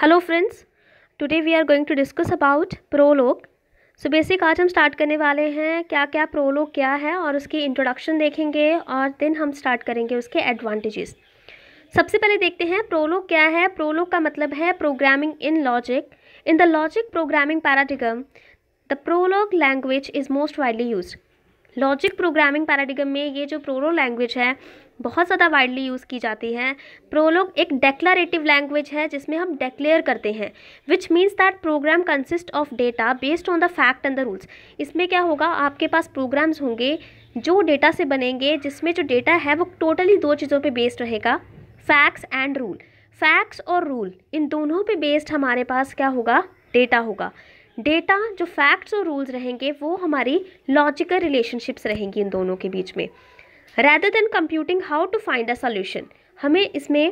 Hello friends today we are going to discuss about Prolog so basic आज हम start करने वाले हैं क्या क्या प्रोलोग क्या है और उसकी इंट्रोडक्शन देखेंगे और देन हम स्टार्ट करेंगे उसके एडवांटेजेस सबसे पहले देखते हैं प्रोलोग क्या है प्रोलोग का मतलब है programming in logic in the logic programming paradigm the Prolog language is most widely use logic programming paradigm में ये जो प्रोलो लैंग्वेज है बहुत ज़्यादा वाइडली यूज़ की जाती है प्रोलोग एक डेक्लरेटिव लैंग्वेज है जिसमें हम डेक्लेयर करते हैं which means that program consist of data based on the fact and the rules इसमें क्या होगा आपके पास प्रोग्राम्स होंगे जो डेटा से बनेंगे जिसमें जो डेटा है वो टोटली दो चीज़ों पर बेस्ड रहेगा फैक्ट्स एंड रूल फैक्ट्स और रूल इन दोनों पे बेस्ड हमारे पास क्या होगा डेटा होगा डेटा जो फैक्ट्स और रूल्स रहेंगे वो हमारी लॉजिकल रिलेशनशिप्स रहेंगी इन दोनों के बीच में rather than computing how to find a solution हमें इसमें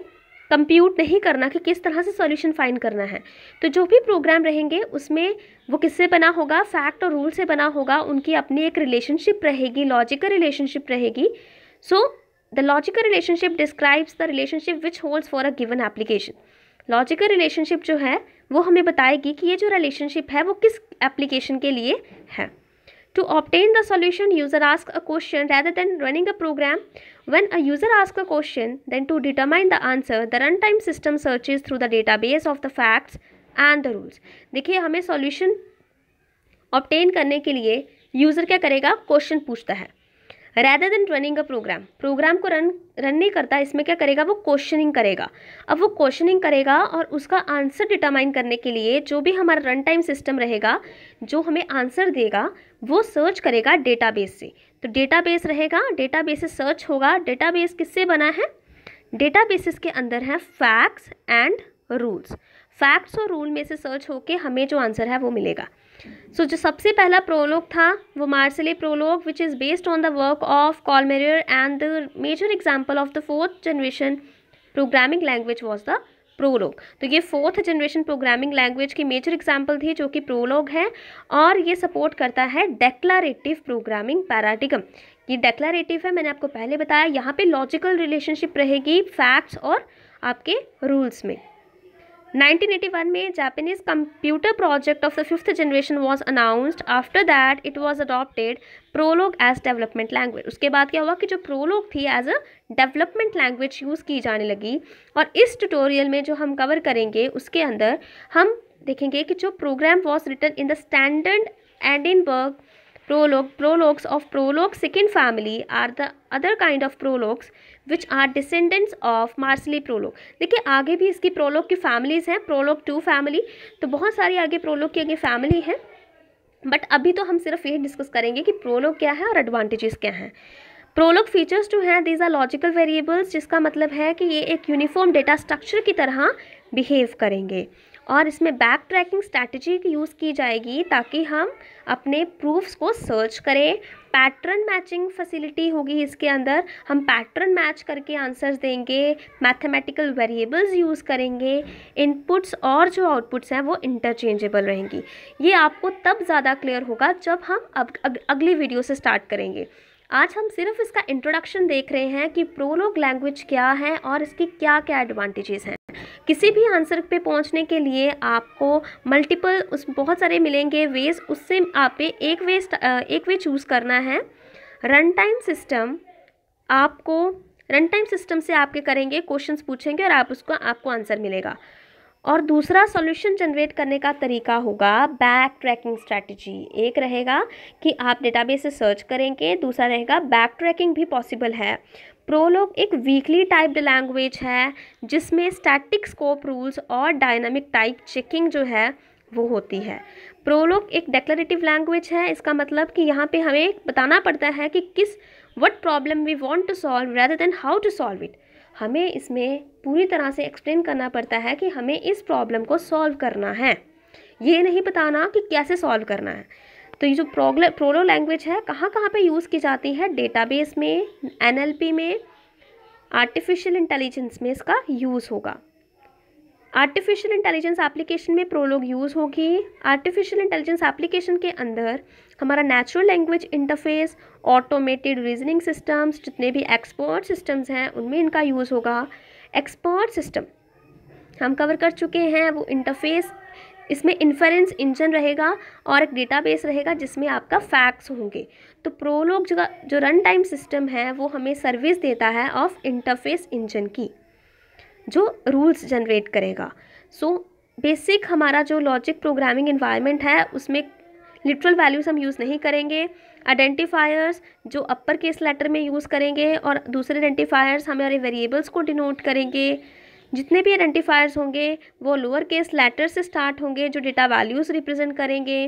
कंप्यूट नहीं करना कि किस तरह से सॉल्यूशन फाइंड करना है तो जो भी प्रोग्राम रहेंगे उसमें वो किससे बना होगा फैक्ट और रूल से बना होगा उनकी अपनी एक रिलेशनशिप रहेगी लॉजिकल रिलेशनशिप रहेगी so the logical relationship describes the relationship which holds for a given application logical relationship जो है वो हमें बताएगी कि ये जो रिलेशनशिप है वो किस एप्लीकेशन के लिए है To obtain the solution, user ask a question rather than running a program. When a user ask a question, then to determine the answer, the runtime system searches through the database of the facts and the rules. dekhiye hame solution obtain karne ke liye user kya karega question puchta hai rather than running a program program को run run नहीं करता इसमें क्या करेगा वो questioning करेगा अब वो क्वेश्चनिंग करेगा और उसका आंसर डिटरमाइन करने के लिए जो भी हमारा रन टाइम सिस्टम रहेगा जो हमें आंसर देगा वो सर्च करेगा डेटाबेस से तो डेटाबेस रहेगा डेटाबेस से सर्च होगा डेटाबेस किससे बना है डेटाबेसिस के अंदर है फैक्ट्स एंड रूल्स फैक्ट्स और रूल में से सर्च होके हमें जो आंसर है वो मिलेगा सो so, जो सबसे पहला प्रोलॉग था वो Marseille Prolog which is based on the work of Colmerauer and the major example of the fourth generation programming language was the Prolog तो ये फोर्थ जनरेशन प्रोग्रामिंग लैंग्वेज की मेजर एग्जाम्पल थी जो कि प्रोलॉग है और ये सपोर्ट करता है डेक्लारेटिव प्रोग्रामिंग पैराटिकम ये डेक्लारेटिव है मैंने आपको पहले बताया यहाँ पे लॉजिकल रिलेशनशिप रहेगी फैक्ट्स और आपके रूल्स में 1981 में Japanese computer project of the fifth generation was announced after that it was adopted Prolog as development language उसके बाद क्या हुआ कि जो प्रोलॉग थी as a development language use की जाने लगी और इस ट्यूटोरियल में जो हम कवर करेंगे उसके अंदर हम देखेंगे कि जो program was written in the standard and Edinburgh prologue prologues of prologue second family are the other kind of prologues which are descendants of Marseille prologue देखिए आगे भी इसकी prologue की families हैं prologue टू family तो बहुत सारी आगे prologue की आगे family हैं बट अभी तो हम सिर्फ ये डिस्कस करेंगे कि प्रोलॉग क्या है और एडवांटेजेस क्या हैं प्रोलॉग फीचर्स जो हैं दीज आर लॉजिकल वेरिएबल्स जिसका मतलब है कि ये एक यूनिफॉर्म डेटा स्ट्रक्चर की तरह बिहेव करेंगे और इसमें बैक ट्रैकिंग स्ट्रैटेजी की यूज़ की जाएगी ताकि हम अपने प्रूफ्स को सर्च करें पैटर्न मैचिंग फैसिलिटी होगी इसके अंदर हम पैटर्न मैच करके आंसर्स देंगे मैथमेटिकल वेरिएबल्स यूज़ करेंगे इनपुट्स और जो आउटपुट्स हैं वो इंटरचेंजेबल रहेंगी ये आपको तब ज़्यादा क्लियर होगा जब हम अब अग, अगली वीडियो से स्टार्ट करेंगे आज हम सिर्फ इसका इंट्रोडक्शन देख रहे हैं कि प्रोलॉग लैंग्वेज क्या है और इसकी क्या क्या एडवांटेजेस हैं किसी भी आंसर पे पहुंचने के लिए आपको मल्टीपल उस बहुत सारे मिलेंगे वेज उससे आप एक वे एक वे चूज़ करना है रन टाइम सिस्टम आपको रन टाइम सिस्टम से आपके करेंगे क्वेश्चंस पूछेंगे और आप उसको आपको आंसर मिलेगा और दूसरा सॉल्यूशन जनरेट करने का तरीका होगा बैक ट्रैकिंग स्ट्रैटेजी एक रहेगा कि आप डेटाबेस से सर्च करेंगे दूसरा रहेगा बैक ट्रैकिंग भी पॉसिबल है प्रोलोग एक वीकली टाइप्ड लैंग्वेज है जिसमें स्टैटिक स्कोप रूल्स और डायनामिक टाइप चेकिंग जो है वो होती है प्रोलोग एक डेक्लरेटिव लैंग्वेज है इसका मतलब कि यहाँ पे हमें बताना पड़ता है कि किस what problem we want to solve rather than how to solve it हमें इसमें पूरी तरह से एक्सप्लेन करना पड़ता है कि हमें इस प्रॉब्लम को सॉल्व करना है ये नहीं बताना कि कैसे सॉल्व करना है तो ये जो प्रोग्ल प्रोलो लैंग्वेज है कहाँ कहाँ पे यूज़ की जाती है डेटाबेस में एनएलपी में आर्टिफिशियल इंटेलिजेंस में इसका यूज़ होगा आर्टिफिशियल इंटेलिजेंस एप्लीकेशन में प्रोलोग यूज़ होगी आर्टिफिशियल इंटेलिजेंस एप्लीकेशन के अंदर हमारा natural language interface automated reasoning systems जितने भी एक्सपर्ट सिस्टम्स हैं उनमें इनका यूज़ होगा एक्सपर्ट सिस्टम हम कवर कर चुके हैं वो इंटरफेस इसमें इन्फ्रेंस इंजन रहेगा और एक डेटाबेस रहेगा जिसमें आपका फैक्ट्स होंगे तो प्रोलोग जो रन टाइम सिस्टम है वो हमें सर्विस देता है ऑफ इंटरफेस इंजन की जो रूल्स जनरेट करेगा सो so, बेसिक हमारा जो लॉजिक प्रोग्रामिंग इन्वायरमेंट है उसमें लिटरल वैल्यूज़ हम यूज़ नहीं करेंगे आइडेंटिफायर्स जो अपर केस लेटर में यूज़ करेंगे और दूसरे आइडेंटिफायर्स हमारे वेरिएबल्स को डिनोट करेंगे जितने भी आइडेंटिफायर्स होंगे वो लोअर केस लेटर से स्टार्ट होंगे जो डेटा वैल्यूज़ रिप्रेजेंट करेंगे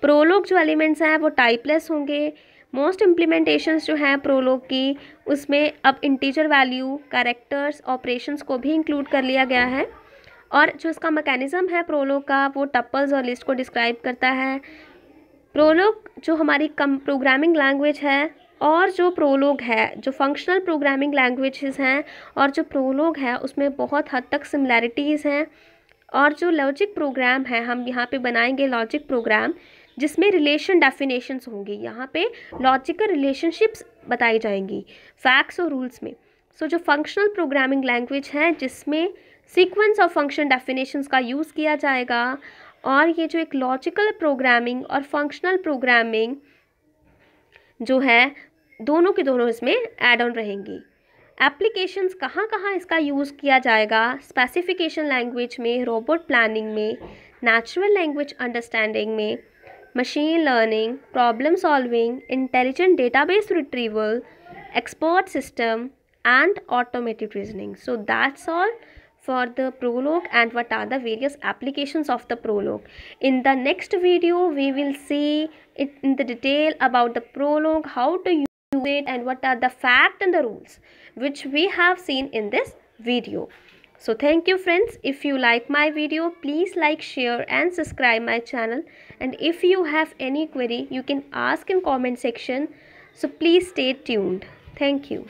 प्रोलोग जो एलिमेंट्स हैं वो टाइपलेस होंगे मोस्ट इम्प्लीमेंटेशंस जो हैं प्रोलोग की उसमें अब इंटीजर वैल्यू कैरेक्टर्स ऑपरेशंस को भी इंक्लूड कर लिया गया है और जो इसका मैकेनिज़म है प्रोलोग का वो टप्पल्स और लिस्ट को डिस्क्राइब करता है प्रोलोग जो हमारी कम प्रोग्रामिंग लैंग्वेज है और जो प्रोलोग है जो फंक्शनल प्रोग्रामिंग लैंग्वेजेस हैं और जो प्रोलोग है उसमें बहुत हद तक सिमिलैरिटीज़ हैं और जो लॉजिक प्रोग्राम है हम यहाँ पे बनाएंगे लॉजिक प्रोग्राम जिसमें रिलेशन डेफिनेशंस होंगी यहाँ पे लॉजिकल रिलेशनशिप्स बताई जाएंगी फैक्ट्स और रूल्स में सो so, जो फंक्शनल प्रोग्रामिंग लैंग्वेज है जिसमें सीक्वेंस ऑफ फंक्शन डेफिनेशंस का यूज़ किया जाएगा और ये जो एक लॉजिकल प्रोग्रामिंग और फंक्शनल प्रोग्रामिंग जो है दोनों के दोनों इसमें एड ऑन रहेंगी एप्लीकेशंस कहाँ कहाँ इसका यूज़ किया जाएगा स्पेसिफिकेशन लैंग्वेज में रोबोट प्लानिंग में नेचुरल लैंग्वेज अंडरस्टैंडिंग में machine learning, problem solving, intelligent database retrieval, expert system and automated reasoning. So that's all for the prologue and what are the various applications of the prologue. In the next video, we will see it in the detail about the prologue, how to use it and what are the fact and the rules which we have seen in this video. So thank you friends. If you like my video, please like, share and subscribe my channel. And if you have any query, you can ask in comment section. So please stay tuned. Thank you.